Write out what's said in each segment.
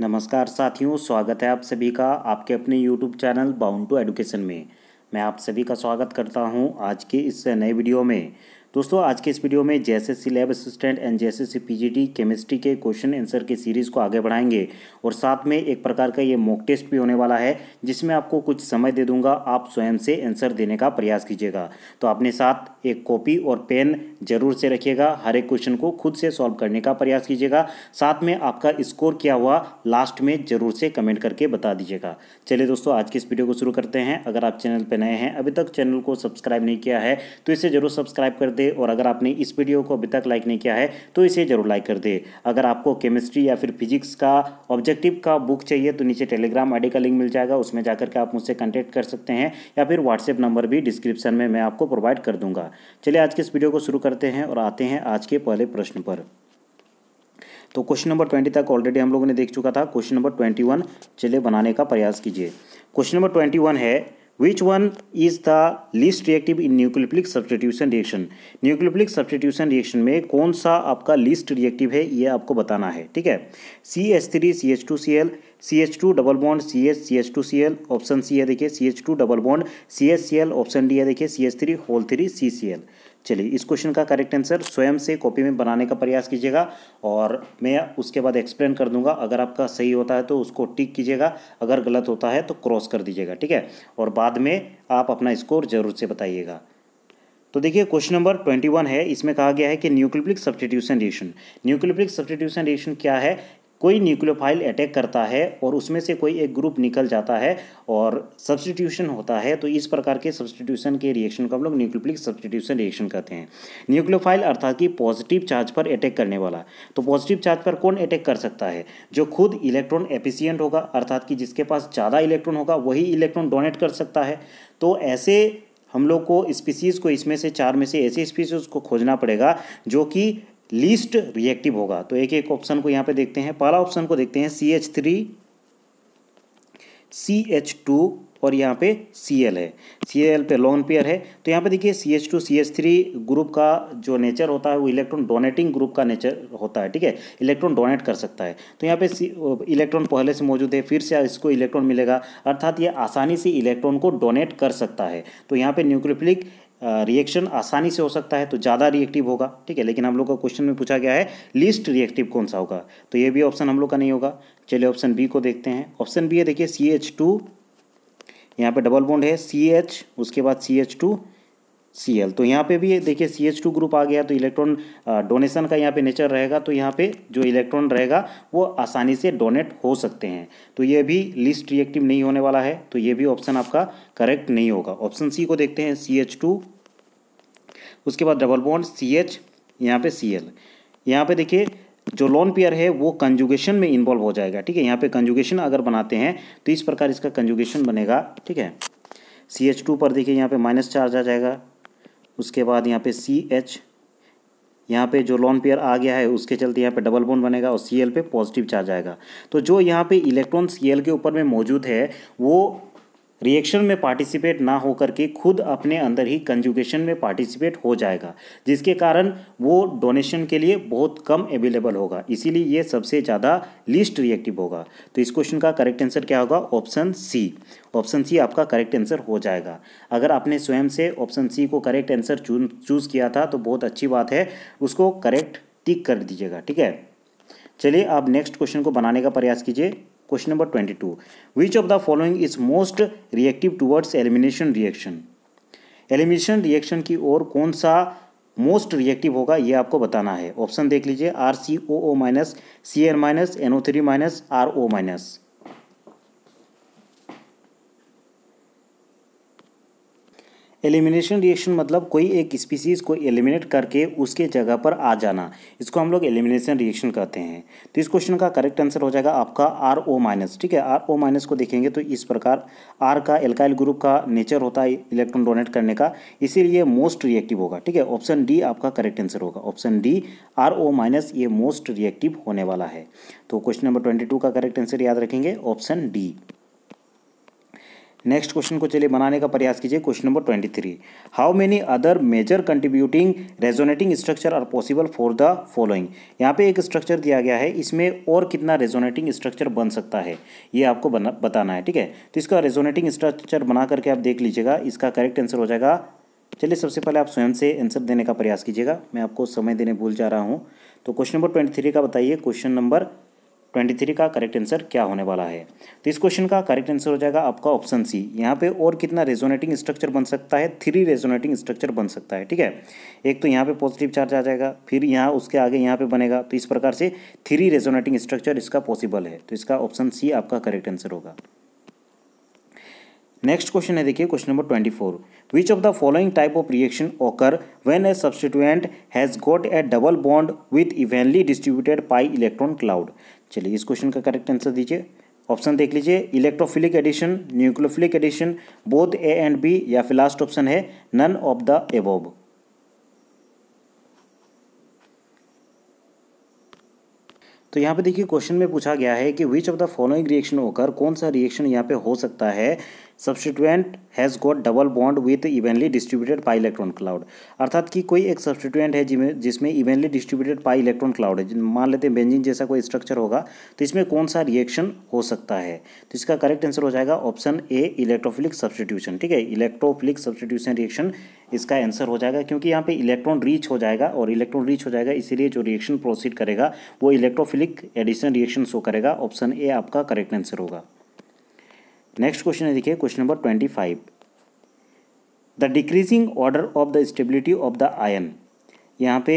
नमस्कार साथियों स्वागत है आप सभी का आपके अपने YouTube channel bound to education में मैं आप सभी का स्वागत करता हूं आज के इस नए वीडियो में दोस्तों आज के इस वीडियो में जैसे लैब असिस्टेंट एंड जैसे पी केमिस्ट्री के क्वेश्चन आंसर की सीरीज़ को आगे बढ़ाएंगे और साथ में एक प्रकार का ये मॉक टेस्ट भी होने वाला है जिसमें आपको कुछ समय दे दूंगा आप स्वयं से आंसर देने का प्रयास कीजिएगा तो अपने साथ एक कॉपी और पेन जरूर से रखिएगा हर एक क्वेश्चन को खुद से सॉल्व करने का प्रयास कीजिएगा साथ में आपका स्कोर क्या हुआ लास्ट में ज़रूर से कमेंट करके बता दीजिएगा चलिए दोस्तों आज के इस वीडियो को शुरू करते हैं अगर आप चैनल पर नए हैं अभी तक चैनल को सब्सक्राइब नहीं किया है तो इसे ज़रूर सब्सक्राइब कर दे दे और अगर आपने इस वीडियो को अभी तक लाइक नहीं किया है तो इसे ज़रूर लाइक कर दे अगर आपको केमिस्ट्री या फिर फिजिक्स का ऑब्जेक्टिव का बुक चाहिए तो नीचे टेलीग्राम आई का लिंक मिल जाएगा उसमें जाकर के आप मुझसे कॉन्टैक्ट कर सकते हैं या फिर व्हाट्सएप नंबर भी डिस्क्रिप्शन में मैं आपको प्रोवाइड कर दूंगा चलिए आज के इस वीडियो को शुरू करते हैं और आते हैं आज के पहले प्रश्न पर तो क्वेश्चन नंबर ट्वेंटी तक ऑलरेडी हम लोगों ने देख चुका था क्वेश्चन नंबर ट्वेंटी वन चलिए बनाने का प्रयास कीजिए क्वेश्चन नंबर ट्वेंटी वन है which one is the least reactive in nucleophilic substitution reaction nucleophilic substitution reaction में कौन सा आपका least reactive है ये आपको बताना है ठीक है C H three C H two C L C H two double bond C H C H two C L option C है देखिए C H two double bond C H C L option D है देखिए C H three whole three C C L चलिए इस question का correct answer स्वयं से copy में बनाने का प्रयास कीजिएगा और मैं उसके बाद एक्सप्लेन कर दूंगा अगर आपका सही होता है तो उसको टिक कीजिएगा अगर गलत होता है तो क्रॉस कर दीजिएगा ठीक है और बाद में आप अपना स्कोर जरूर से बताइएगा तो देखिए क्वेश्चन नंबर ट्वेंटी वन है इसमें कहा गया है कि nucleophilic substitution reaction nucleophilic substitution reaction क्या है कोई न्यूक्लियोफाइल अटैक करता है और उसमें से कोई एक ग्रुप निकल जाता है और सब्सटीट्यूशन होता है तो इस प्रकार के सब्सटीट्यूशन के रिएक्शन को हम लोग न्यूक्लियोफिलिक सब्सटीट्यूशन रिएक्शन कहते हैं न्यूक्लियोफाइल अर्थात कि पॉजिटिव चार्ज पर अटैक करने वाला तो पॉजिटिव चार्ज पर कौन अटैक कर सकता है जो खुद इलेक्ट्रॉन एफिशिएंट होगा अर्थात कि जिसके पास ज़्यादा इलेक्ट्रॉन होगा वही इलेक्ट्रॉन डोनेट कर सकता है तो ऐसे हम लोग को स्पीसीज़ को इसमें से चार में से ऐसी स्पीसीज़ को खोजना पड़ेगा जो कि लीस्ट रिएक्टिव होगा तो एक एक ऑप्शन को यहाँ पे देखते हैं पहला ऑप्शन को देखते हैं C H three C H two और यहाँ पे सी एल है सी एल पे लॉन पेयर है तो यहाँ पे देखिए C H two C H three group का जो नेचर होता है वो इलेक्ट्रॉन डोनेटिंग ग्रुप का नेचर होता है ठीक है इलेक्ट्रॉन डोनेट कर सकता है तो यहाँ पे इलेक्ट्रॉन पहले से मौजूद है फिर से इसको इलेक्ट्रॉन मिलेगा अर्थात ये आसानी से इलेक्ट्रॉन को डोनेट कर सकता है तो यहाँ पे न्यूक्लियोफिलिक रिएक्शन आसानी से हो सकता है तो ज़्यादा रिएक्टिव होगा ठीक है लेकिन हम लोग का क्वेश्चन में पूछा गया है लीस्ट रिएक्टिव कौन सा होगा तो ये भी ऑप्शन हम लोग का नहीं होगा चलिए ऑप्शन बी को देखते हैं ऑप्शन बी है देखिए सी एच टू यहाँ पर डबल बोन्ड है सी एच उसके बाद C H two C L तो यहाँ पे भी देखिए सी एच टू ग्रुप आ गया तो इलेक्ट्रॉन डोनेशन का यहाँ पे नेचर रहेगा तो यहाँ पे जो इलेक्ट्रॉन रहेगा वो आसानी से डोनेट हो सकते हैं तो ये भी लिस्ट रिएक्टिव नहीं होने वाला है तो ये भी ऑप्शन आपका करेक्ट नहीं होगा ऑप्शन सी को देखते हैं सी एच टू उसके बाद डबल बॉन्ड सी एच यहाँ पे सी एल यहाँ पे देखिए जो लॉन पेयर है वो कंजुगेशन में इन्वॉल्व हो जाएगा ठीक है यहाँ पे कंजुगेशन अगर बनाते हैं तो इस प्रकार इसका कंजुगेशन बनेगा ठीक है सी एच टू पर देखिए यहाँ पे माइनस चार्ज आ जाएगा उसके बाद यहाँ पे सी एच यहाँ पे जो लॉन पेयर आ गया है उसके चलते यहाँ पे डबल बोन बनेगा और सी एल पे पॉजिटिव चार्ज आएगा तो जो यहाँ पे इलेक्ट्रॉन सी एल के ऊपर में मौजूद है वो रिएक्शन में पार्टिसिपेट ना होकर के खुद अपने अंदर ही कंजुगेशन में पार्टिसिपेट हो जाएगा जिसके कारण वो डोनेशन के लिए बहुत कम अवेलेबल होगा इसीलिए ये सबसे ज़्यादा लीस्ट रिएक्टिव होगा तो इस क्वेश्चन का करेक्ट आंसर क्या होगा ऑप्शन सी ऑप्शन सी आपका करेक्ट आंसर हो जाएगा अगर आपने स्वयं से ऑप्शन सी को करेक्ट आंसर चूज़ किया था तो बहुत अच्छी बात है उसको करेक्ट टिक कर दीजिएगा ठीक है चलिए आप नेक्स्ट क्वेश्चन को बनाने का प्रयास कीजिए question number twenty two which of the following is most reactive towards elimination reaction elimination reaction की ओर कौन सा मोस्ट रिएक्टिव होगा ये आपको बताना है ऑप्शन देख लीजिए R C O O minus C N minus N O three minus R O minus elimination reaction मतलब कोई एक स्पीसीज को एलिमिनेट करके उसके जगह पर आ जाना इसको हम लोग एलिमिनेशन रिएक्शन कहते हैं तो इस क्वेश्चन का करेक्ट आंसर हो जाएगा आपका आर ओ माइनस ठीक है आर ओ माइनस को देखेंगे तो इस प्रकार आर का एल्काइल ग्रुप का नेचर होता है इलेक्ट्रॉन डोनेट करने का इसीलिए मोस्ट रिएक्टिव होगा ठीक है ऑप्शन डी आपका करेक्ट आंसर होगा option D R O minus ये मोस्ट रिएक्टिव होने वाला है तो क्वेश्चन नंबर ट्वेंटी टू का करेक्ट आंसर याद रखेंगे ऑप्शन डी नेक्स्ट क्वेश्चन को चलिए बनाने का प्रयास कीजिए question number twenty three how many other major contributing resonating structure are possible for the following यहाँ पे एक स्ट्रक्चर दिया गया है इसमें और कितना रेजोनेटिंग स्ट्रक्चर बन सकता है ये आपको बना बताना है ठीक है तो इसका रेजोनेटिंग स्ट्रक्चर बना करके आप देख लीजिएगा इसका करेक्ट आंसर हो जाएगा चलिए सबसे पहले आप स्वयं से आंसर देने का प्रयास कीजिएगा मैं आपको समय देने भूल जा रहा हूँ तो क्वेश्चन नंबर ट्वेंटी थ्री का बताइए क्वेश्चन नंबर ट्वेंटी थ्री का करेक्ट आंसर क्या होने वाला है तो इस क्वेश्चन का करेक्ट आंसर हो जाएगा आपका ऑप्शन सी यहाँ पे और कितना रेजोनेटिंग स्ट्रक्चर बन सकता है थ्री रेजोनेटिंग स्ट्रक्चर बन सकता है ठीक है एक तो यहाँ पे पॉजिटिव चार्ज आ जाएगा फिर यहाँ उसके आगे यहाँ पे बनेगा तो इस प्रकार से थ्री रेजोनेटिंग स्ट्रक्चर इसका पॉसिबल है तो इसका ऑप्शन सी आपका करेक्ट आंसर होगा नेक्स्ट क्वेश्चन है देखिए question number twenty four which of the following type of reaction occur when a substituent has got a double bond with evenly distributed pi electron cloud चलिए इस question का correct answer दीजिए option देख लीजिए electrophilic addition nucleophilic addition both A and B या फिर last option है none of the above तो यहाँ पे देखिए क्वेश्चन में पूछा गया है कि which of the following reaction होकर कौन सा रिएक्शन यहाँ पे हो सकता है substituent has got double bond with evenly distributed pi electron cloud अर्थात कि कोई एक सब्सटीट्यूएंट है जिसमें evenly distributed pi electron cloud है मान लेते हैं बेंजिन जैसा कोई स्ट्रक्चर होगा तो इसमें कौन सा रिएक्शन हो सकता है तो इसका करेक्ट आंसर हो जाएगा ऑप्शन ए इलेक्ट्रोफिलिक सब्सटीट्यूशन ठीक है इलेक्ट्रोफिलिक सब्सटीट्यूशन रिएक्शन इसका आंसर हो जाएगा क्योंकि यहाँ पे इलेक्ट्रॉन रीच हो जाएगा और इलेक्ट्रॉन रीच हो जाएगा इसीलिए जो रिएक्शन प्रोसीड करेगा वो इलेक्ट्रोफिलिक एडिशन रिएक्शन शो करेगा ऑप्शन ए आपका करेक्ट आंसर होगा नेक्स्ट क्वेश्चन है देखिए question number twenty five the decreasing order of the stability of the ion यहाँ पे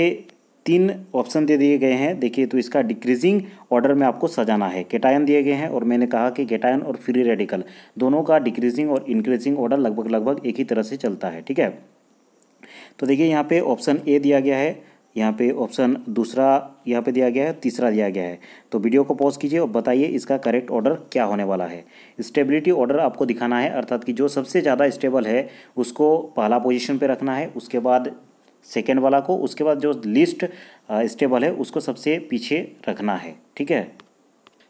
तीन ऑप्शन दे दिए गए हैं देखिए तो इसका डिक्रीजिंग ऑर्डर में आपको सजाना है केटायन दिए गए हैं और मैंने कहा कि केटायन और फ्री रेडिकल दोनों का डिक्रीजिंग और इंक्रीजिंग ऑर्डर लगभग लगभग एक ही तरह से चलता है ठीक है तो देखिए यहाँ पे ऑप्शन ए दिया गया है यहाँ पे ऑप्शन दूसरा यहाँ पे दिया गया है तीसरा दिया गया है तो वीडियो को पॉज कीजिए और बताइए इसका करेक्ट ऑर्डर क्या होने वाला है स्टेबिलिटी ऑर्डर आपको दिखाना है अर्थात कि जो सबसे ज़्यादा स्टेबल है उसको पहला पोजीशन पे रखना है उसके बाद सेकेंड वाला को उसके बाद जो लिस्ट स्टेबल है उसको सबसे पीछे रखना है ठीक है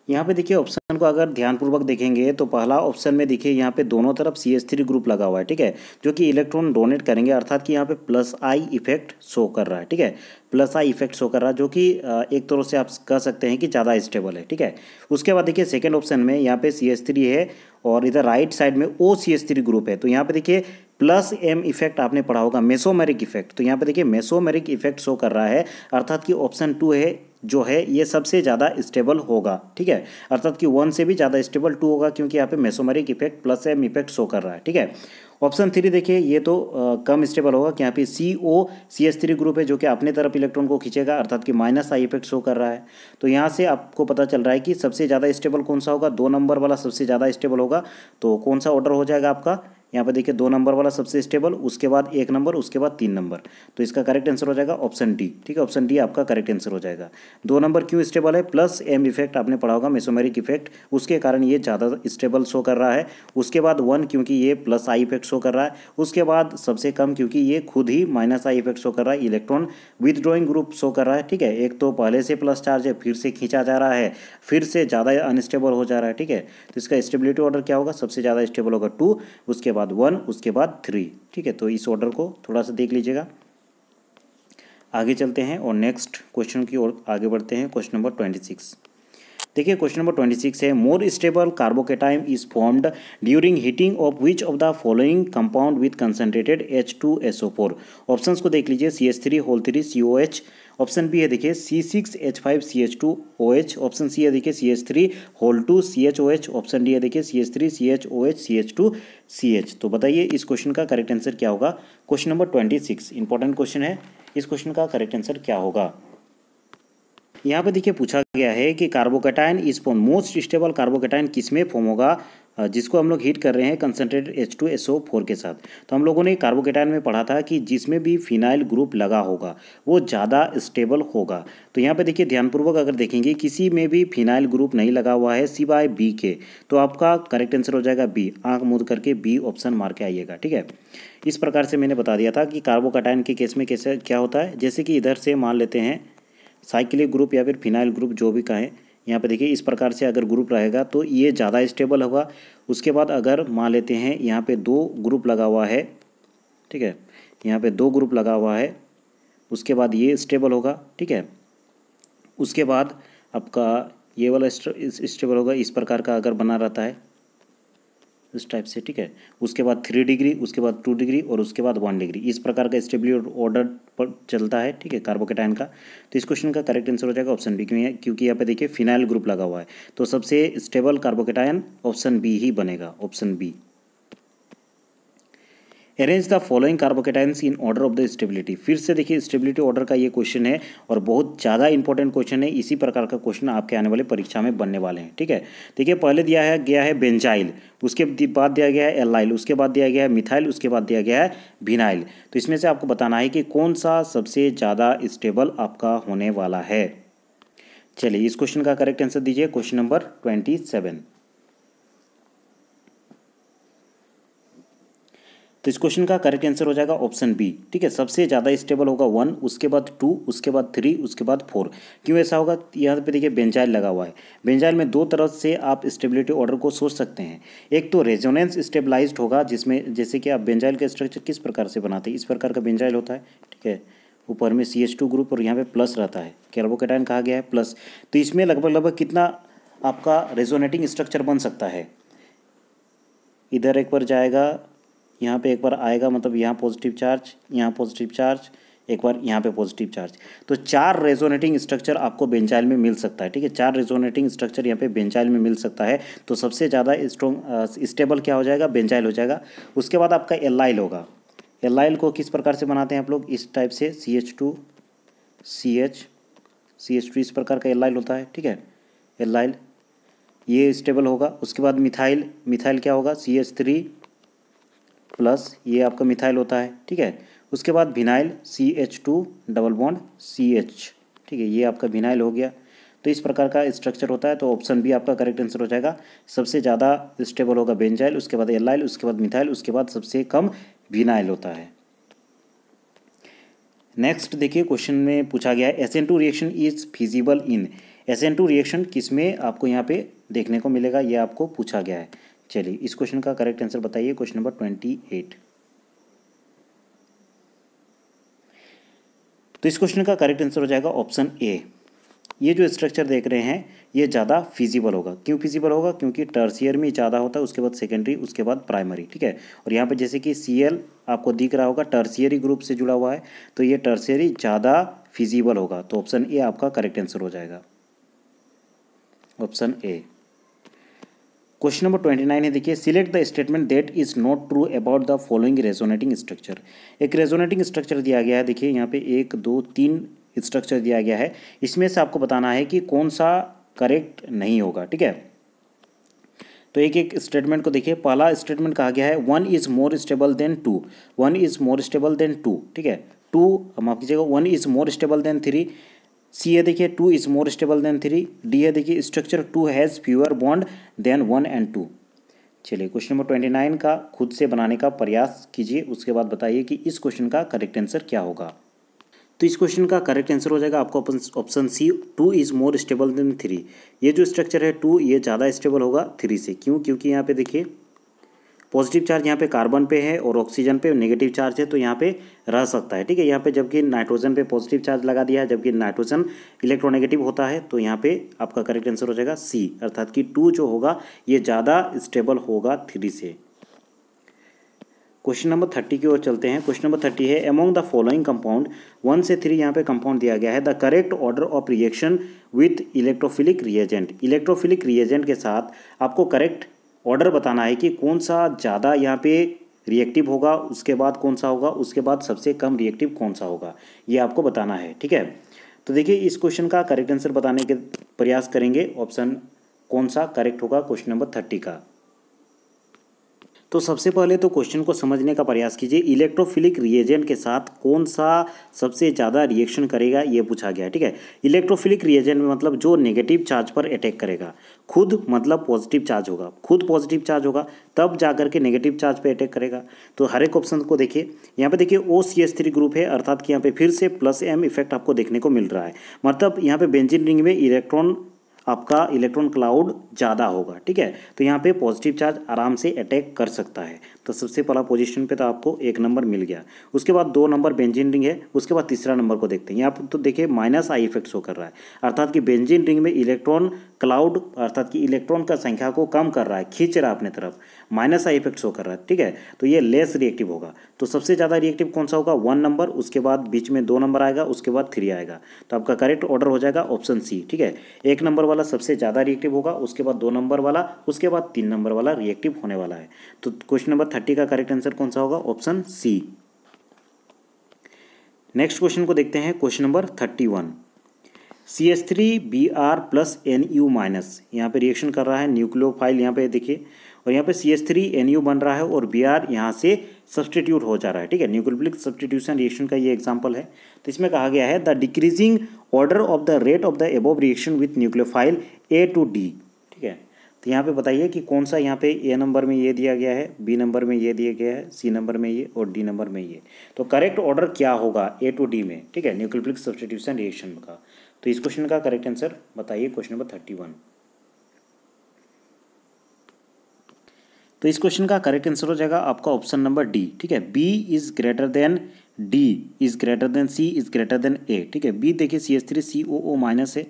यहाँ पे देखिए ऑप्शन को अगर ध्यानपूर्वक देखेंगे तो पहला ऑप्शन में देखिए यहाँ पे दोनों तरफ सी एस थ्री ग्रुप लगा हुआ है ठीक है जो कि इलेक्ट्रॉन डोनेट करेंगे अर्थात कि यहाँ पे प्लस आई इफेक्ट शो कर रहा है ठीक है प्लस आई इफेक्ट शो कर रहा है जो कि एक तरह से आप कह सकते हैं कि ज़्यादा स्टेबल है ठीक है उसके बाद देखिए सेकेंड ऑप्शन में यहाँ पे सी एस थ्री है और इधर राइट साइड में O C S three group है तो यहाँ पे देखिए प्लस एम इफेक्ट आपने पढ़ा होगा मेसोमेरिक इफेक्ट तो यहाँ पे देखिए मेसोमेरिक इफेक्ट शो कर रहा है अर्थात कि ऑप्शन टू है जो है ये सबसे ज़्यादा स्टेबल होगा ठीक है अर्थात कि वन से भी ज़्यादा स्टेबल टू होगा क्योंकि यहाँ पे mesomeric effect plus M effect show कर रहा है ठीक है ऑप्शन थ्री देखिए ये तो आ, कम स्टेबल होगा कि यहाँ पे C O C S three group है जो कि अपने तरफ इलेक्ट्रॉन को खींचेगा अर्थात कि माइनस आई इफेक्ट शो कर रहा है तो यहाँ से आपको पता चल रहा है कि सबसे ज़्यादा स्टेबल कौन सा होगा दो नंबर वाला सबसे ज़्यादा स्टेबल होगा तो कौन सा ऑर्डर हो जाएगा आपका यहाँ पर देखिए दो नंबर वाला सबसे स्टेबल उसके बाद एक नंबर उसके बाद तीन नंबर तो इसका करेक्ट आंसर हो जाएगा ऑप्शन डी ठीक है ऑप्शन डी आपका करेक्ट आंसर हो जाएगा दो नंबर क्यों स्टेबल है प्लस एम इफेक्ट आपने पढ़ा होगा मेसोमेरिक इफेक्ट उसके कारण ये ज़्यादा स्टेबल शो कर रहा है उसके बाद वन क्योंकि ये प्लस आई इफेक्ट शो कर रहा है उसके बाद सबसे कम क्योंकि ये खुद ही माइनस आई इफेक्ट शो कर रहा है इलेक्ट्रॉन विदड्रॉइंग ग्रुप शो कर रहा है ठीक है एक तो पहले से प्लस चार्ज है फिर से खींचा जा रहा है फिर से ज़्यादा अनस्टेबल हो जा रहा है ठीक है तो इसका स्टेबिलिटी ऑर्डर क्या होगा सबसे ज़्यादा स्टेबल होगा टू उसके बाद वन उसके बाद थ्री ठीक है तो इस ऑर्डर को थोड़ा सा देख लीजिएगा आगे चलते हैं और नेक्स्ट क्वेश्चन की ओर आगे बढ़ते हैं क्वेश्चन नंबर ट्वेंटी सिक्स देखिए क्वेश्चन नंबर ट्वेंटी सिक्स है more stable carbocation is formed during heating of which of the following compound with concentrated H two S O four option को देख लीजिए C H three whole three C O H option B है देखिए C six H five C H two O H option C है देखिए C H three whole two C H O H option D है देखिए C H three C H O H C H two C H तो बताइए इस question का correct answer क्या होगा question number twenty six important question है इस क्वेश्चन का करेक्ट आंसर क्या होगा यहाँ पर देखिए पूछा गया है कि carbocation is form most stable carbocation किस में फॉर्म होगा जिसको हम लोग हीट कर रहे हैं concentrate H two S O four के साथ तो हम लोगों ने कार्बोकेटाइन में पढ़ा था कि जिसमें भी फिनाइल ग्रुप लगा होगा वो ज़्यादा स्टेबल होगा तो यहाँ पे देखिए ध्यानपूर्वक अगर देखेंगे किसी में भी फिनाइल ग्रुप नहीं लगा हुआ है सिवाय बी के तो आपका करेक्ट आंसर हो जाएगा बी आँख मूद करके बी ऑप्शन मार के आइएगा ठीक है इस प्रकार से मैंने बता दिया था कि कार्बोकेटाइन के केस में कैसे क्या होता है जैसे कि इधर से मान लेते हैं साइक्लिक ग्रुप या फिर फिनाइल ग्रुप जो भी कहें यहाँ पे देखिए इस प्रकार से अगर ग्रुप रहेगा तो ये ज़्यादा स्टेबल होगा उसके बाद अगर मान लेते हैं यहाँ पे दो ग्रुप लगा हुआ है ठीक है यहाँ पे दो ग्रुप लगा हुआ है उसके बाद ये स्टेबल होगा ठीक है उसके बाद आपका ये वाला स्टेबल होगा इस प्रकार का अगर बना रहता है इस टाइप से ठीक है उसके बाद थ्री डिग्री उसके बाद टू डिग्री और उसके बाद वन डिग्री इस प्रकार का स्टेबिल ऑर्डर पर चलता है ठीक है कार्बोकेटाइन का तो इस क्वेश्चन का करेक्ट आंसर हो जाएगा ऑप्शन बी क्यों क्योंकि यहाँ पे देखिए फिनाइल ग्रुप लगा हुआ है तो सबसे स्टेबल कार्बोकेटाइन ऑप्शन बी ही बनेगा option B arrange the following carbocations in order of the stability फिर से देखिए स्टेबिलिटी ऑर्डर का ये क्वेश्चन है और बहुत ज़्यादा इंपॉर्टेंट क्वेश्चन है इसी प्रकार का क्वेश्चन आपके आने वाले परीक्षा में बनने वाले हैं ठीक है देखिए पहले दिया है गया है बेंजाइल उसके बाद दिया गया है एलाइल उसके बाद दिया गया है मिथाइल उसके बाद दिया गया है भिनाइल तो इसमें से आपको बताना है कि कौन सा सबसे ज़्यादा स्टेबल आपका होने वाला है चलिए इस क्वेश्चन का करेक्ट आंसर दीजिए क्वेश्चन नंबर ट्वेंटी सेवन तो इस क्वेश्चन का करेक्ट आंसर हो जाएगा ऑप्शन बी ठीक है सबसे ज़्यादा स्टेबल होगा वन उसके बाद टू उसके बाद थ्री उसके बाद फोर क्यों ऐसा होगा यहाँ पे देखिए बेंजाइल लगा हुआ है बेंजाइल में दो तरह से आप स्टेबिलिटी ऑर्डर को सोच सकते हैं एक तो रेजोनेंस स्टेबलाइज होगा जिसमें जैसे कि आप बेंजाइल का स्ट्रक्चर किस प्रकार से बनाते हैं इस प्रकार का बेंजाइल होता है ठीक है ऊपर में सी एच टू ग्रुप और यहाँ पे प्लस रहता है कैर्बोकेटाइन कहा गया है प्लस तो इसमें लगभग लगभग कितना आपका रेजोनेटिंग स्ट्रक्चर बन सकता है इधर एक पर जाएगा यहाँ पे एक बार आएगा मतलब यहाँ पॉजिटिव चार्ज यहाँ पॉजिटिव चार्ज एक बार यहाँ पे पॉजिटिव चार्ज तो चार रेजोनेटिंग स्ट्रक्चर आपको बेंचाइल में मिल सकता है ठीक है चार रेजोनेटिंग स्ट्रक्चर यहाँ पे बेंचाइल में मिल सकता है तो सबसे ज़्यादा स्ट्रॉन्ग स्टेबल क्या हो जाएगा बेंचाइल हो जाएगा उसके बाद आपका एलाइल होगा एलाइल को किस प्रकार से बनाते हैं आप लोग इस टाइप से C H two C H C H two इस प्रकार का एलाइल होता है ठीक है एलाइल ये स्टेबल होगा उसके बाद मिथाइल मिथाइल क्या होगा सी एच थ्री प्लस ये आपका मिथाइल होता है ठीक है उसके बाद vinyl C H two double bond C H ठीक है ये आपका भिनाइल हो गया तो इस प्रकार का स्ट्रक्चर होता है तो ऑप्शन बी आपका करेक्ट आंसर हो जाएगा सबसे ज़्यादा स्टेबल होगा बेंजाइल उसके बाद एलाइल उसके बाद मिथाइल उसके बाद सबसे कम भिनाइल होता है नेक्स्ट देखिए क्वेश्चन में पूछा गया है S reaction is feasible in S reaction किस में आपको यहाँ पे देखने को मिलेगा ये आपको पूछा गया है चलिए इस क्वेश्चन का करेक्ट आंसर बताइए क्वेश्चन नंबर ट्वेंटी एट तो इस क्वेश्चन का करेक्ट आंसर हो जाएगा ऑप्शन ए ये जो स्ट्रक्चर देख रहे हैं ये ज़्यादा फिजिबल होगा क्यों फिजिबल होगा क्योंकि टर्सियर में ज़्यादा होता है उसके बाद सेकेंडरी उसके बाद प्राइमरी ठीक है और यहाँ पे जैसे कि सी आपको दिख रहा होगा टर्सियरी ग्रुप से जुड़ा हुआ है तो ये टर्सियरी ज़्यादा फिजिबल होगा तो ऑप्शन ए आपका करेक्ट आंसर हो जाएगा option A question number twenty nine है देखिए select the statement that is not true about the following resonating structure एक रेजोनेटिंग स्ट्रक्चर दिया गया है देखिए यहाँ पे एक दो तीन स्ट्रक्चर दिया गया है इसमें से आपको बताना है कि कौन सा करेक्ट नहीं होगा ठीक है तो एक एक स्टेटमेंट को देखिए पहला स्टेटमेंट कहा गया है one is more stable than two one is more stable than two ठीक है टू माफ कीजिएगा one is more stable than three C है देखिए two is more stable than three D है देखिए structure two has fewer bond than one and two चलिए question number twenty nine का खुद से बनाने का प्रयास कीजिए उसके बाद बताइए कि इस क्वेश्चन का करेक्ट आंसर क्या होगा तो इस क्वेश्चन का करेक्ट आंसर हो जाएगा आपको option C two is more stable than three ये जो स्ट्रक्चर है टू ये ज़्यादा स्टेबल होगा थ्री से क्यों क्योंकि यहाँ पे देखिए पॉजिटिव चार्ज यहाँ पे कार्बन पे है और ऑक्सीजन पे नेगेटिव चार्ज है तो यहाँ पे रह सकता है ठीक है यहाँ पे जबकि नाइट्रोजन पे पॉजिटिव चार्ज लगा दिया है जबकि नाइट्रोजन इलेक्ट्रोनेगेटिव होता है तो यहाँ पे आपका करेक्ट आंसर हो जाएगा सी अर्थात कि टू जो होगा ये ज़्यादा स्टेबल होगा थ्री से क्वेश्चन नंबर थर्टी की ओर चलते हैं क्वेश्चन नंबर थर्टी है among the following compound one से थ्री यहाँ पे कंपाउंड दिया गया है the correct order of reaction with electrophilic reagent electrophilic reagent के साथ आपको करेक्ट ऑर्डर बताना है कि कौन सा ज़्यादा यहाँ पे रिएक्टिव होगा उसके बाद कौन सा होगा उसके बाद सबसे कम रिएक्टिव कौन सा होगा ये आपको बताना है ठीक है तो देखिए इस क्वेश्चन का करेक्ट आंसर बताने के प्रयास करेंगे ऑप्शन कौन सा करेक्ट होगा क्वेश्चन नंबर थर्टी का तो सबसे पहले तो क्वेश्चन को समझने का प्रयास कीजिए इलेक्ट्रोफिलिक रिएजेंट के साथ कौन सा सबसे ज़्यादा रिएक्शन करेगा ये पूछा गया ठीक है इलेक्ट्रोफिलिक रिएजेंट में मतलब जो नेगेटिव चार्ज पर अटैक करेगा खुद मतलब पॉजिटिव चार्ज होगा खुद पॉजिटिव चार्ज होगा तब जा करके नेगेटिव चार्ज पर अटैक करेगा तो हर एक ऑप्शन को देखिए यहाँ पे देखिए O C S three group है अर्थात कि यहाँ पे फिर से प्लस एम इफेक्ट आपको देखने को मिल रहा है मतलब यहाँ पे बेंजिन रिंग में इलेक्ट्रॉन आपका इलेक्ट्रॉन क्लाउड ज़्यादा होगा ठीक है तो यहाँ पे पॉजिटिव चार्ज आराम से अटैक कर सकता है तो सबसे पहला पोजीशन पे तो आपको एक नंबर मिल गया उसके बाद दो नंबर बेंजिन रिंग है उसके बाद तीसरा नंबर को देखते हैं यहाँ पर तो देखिए माइनस आई इफेक्ट शो कर रहा है अर्थात कि बेंजिन रिंग में इलेक्ट्रॉन क्लाउड अर्थात कि इलेक्ट्रॉन का संख्या को कम कर रहा है खींच रहा है अपने तरफ माइनस आई इफेक्ट शो कर रहा है ठीक है तो ये लेस रिएक्टिव होगा तो सबसे ज़्यादा रिएक्टिव कौन सा होगा वन नंबर उसके बाद बीच में दो नंबर आएगा उसके बाद थ्री आएगा तो आपका करेक्ट ऑर्डर हो जाएगा ऑप्शन सी ठीक है एक नंबर वाला वाला सबसे ज़्यादा रिएक्टिव होगा उसके बाद दो नंबर वाला उसके बाद तीन नंबर वाला रिएक्टिव होने वाला है तो क्वेश्चन नंबर थर्टी का करेक्ट आंसर कौन सा होगा ऑप्शन सी नेक्स्ट क्वेश्चन को देखते हैं question number thirty one C S three B R plus N U minus यहाँ पर रिएक्शन कर रहा है न्यूक्लियोफाइल यहाँ पे देखिए और यहाँ पे C S three N U बन रहा है और बी आर यहाँ से सब्सटीट्यूट हो जा रहा है ठीक है न्यूक्लिक सब्सटीट्यूशन रिएक्शन का ये एग्जाम्पल है तो इसमें कहा गया है the decreasing order of the rate of the above reaction with nucleophile A to D ठीक है तो यहाँ पे बताइए कि कौन सा यहाँ पे ए नंबर में ये दिया गया है बी नंबर में ये दिया गया है सी नंबर में ये और डी नंबर में ये तो करेक्ट ऑर्डर क्या होगा ए टू डी में ठीक है न्यूक्लिक सब्सटीट्यूशन रिएक्शन का तो इस क्वेश्चन का करेक्ट आंसर बताइए क्वेश्चन नंबर थर्टी वन तो इस क्वेश्चन का करेक्ट आंसर हो जाएगा आपका ऑप्शन नंबर डी ठीक है B is greater than D is greater than C is greater than A ठीक है बी देखिए C S three C O O minus है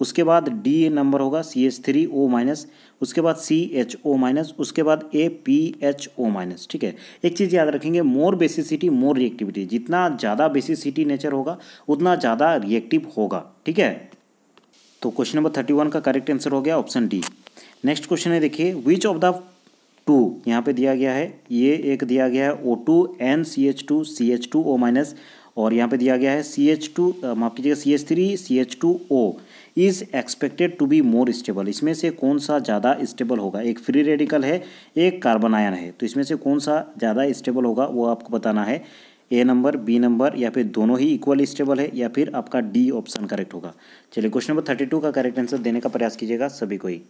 उसके बाद डी नंबर होगा C S three O minus उसके बाद सी एच ओ माइनस उसके बाद A P H O minus ठीक है एक चीज़ याद रखेंगे मोर बेसिसिटी मोर रिएक्टिविटी जितना ज़्यादा बेसिसिटी नेचर होगा उतना ज़्यादा रिएक्टिव होगा ठीक है तो क्वेश्चन नंबर थर्टी वन का करेक्ट आंसर हो गया ऑप्शन डी नेक्स्ट क्वेश्चन है देखिए विच ऑफ द टू यहाँ पे दिया गया है ये एक दिया गया है O two N C H two C H two O minus और यहाँ पे दिया गया है सी एच टू माफ कीजिएगा C H three C H two O is expected to be more stable इसमें से कौन सा ज़्यादा स्टेबल होगा एक फ्री रेडिकल है एक कार्बन आयन है तो इसमें से कौन सा ज़्यादा स्टेबल होगा वो आपको बताना है ए नंबर बी नंबर या फिर दोनों ही इक्वल स्टेबल है या फिर आपका डी ऑप्शन करेक्ट होगा चलिए क्वेश्चन नंबर थर्टी टू का करेक्ट आंसर देने का प्रयास कीजिएगा सभी को ही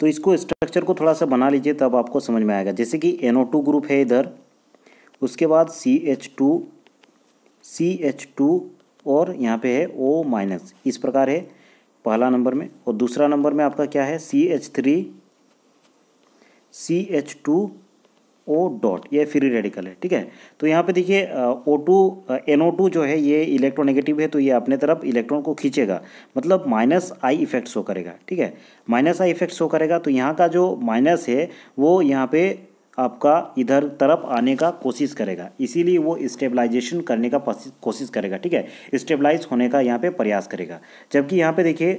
तो इसको स्ट्रक्चर को थोड़ा सा बना लीजिए तब आपको समझ में आएगा जैसे कि एन ग्रुप है इधर उसके बाद C H two C H two और यहाँ पे है ओ माइनस इस प्रकार है पहला नंबर में और दूसरा नंबर में आपका क्या है C H three C H two O dot ये फ्री रेडिकल है ठीक है तो यहाँ पे देखिए O two N O two जो है ये इलेक्ट्रोनेगेटिव है तो ये अपने तरफ इलेक्ट्रॉन को खींचेगा मतलब माइनस आई इफेक्ट शो करेगा ठीक है माइनस आई इफेक्ट शो करेगा तो यहाँ का जो माइनस है वो यहाँ पे आपका इधर तरफ आने का कोशिश करेगा इसीलिए वो स्टेबलाइजेशन करने का कोशिश करेगा ठीक है स्टेबलाइज होने का यहाँ पे प्रयास करेगा जबकि यहाँ पे देखिए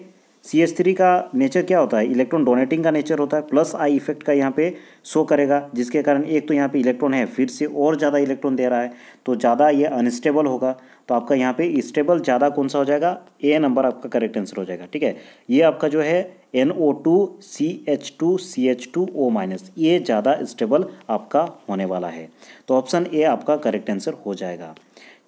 सी एच थ्री का नेचर क्या होता है इलेक्ट्रॉन डोनेटिंग का नेचर होता है प्लस आई इफेक्ट का यहाँ पे शो करेगा जिसके कारण एक तो यहाँ पे इलेक्ट्रॉन है फिर से और ज़्यादा इलेक्ट्रॉन दे रहा है तो ज़्यादा ये अनस्टेबल होगा तो आपका यहाँ पे स्टेबल ज़्यादा कौन सा हो जाएगा ए नंबर आपका करेक्ट आंसर हो जाएगा ठीक है ये आपका जो है N O two C H two C H two O minus ये ज़्यादा स्टेबल आपका होने वाला है तो ऑप्शन ए आपका करेक्ट आंसर हो जाएगा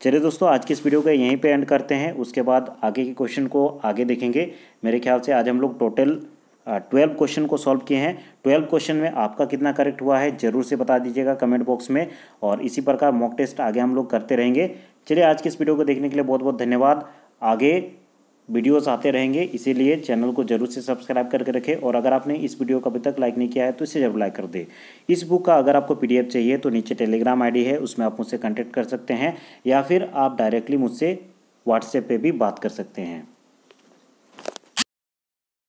चलिए दोस्तों आज की इस वीडियो का यहीं पे एंड करते हैं उसके बाद आगे के क्वेश्चन को आगे देखेंगे मेरे ख्याल से आज हम लोग टोटल ट्वेल्व क्वेश्चन को सॉल्व किए हैं ट्वेल्व क्वेश्चन में आपका कितना करेक्ट हुआ है जरूर से बता दीजिएगा कमेंट बॉक्स में और इसी प्रकार मॉक टेस्ट आगे हम लोग करते रहेंगे चलिए आज की इस वीडियो को देखने के लिए बहुत बहुत धन्यवाद आगे वीडियोस आते रहेंगे इसीलिए चैनल को जरूर से सब्सक्राइब करके रखें और अगर आपने इस वीडियो को अभी तक लाइक नहीं किया है तो इसे जरूर लाइक कर दें इस बुक का अगर आपको पीडीएफ चाहिए तो नीचे टेलीग्राम आईडी है उसमें आप मुझसे कांटेक्ट कर सकते हैं या फिर आप डायरेक्टली मुझसे व्हाट्सएप पर भी बात कर सकते हैं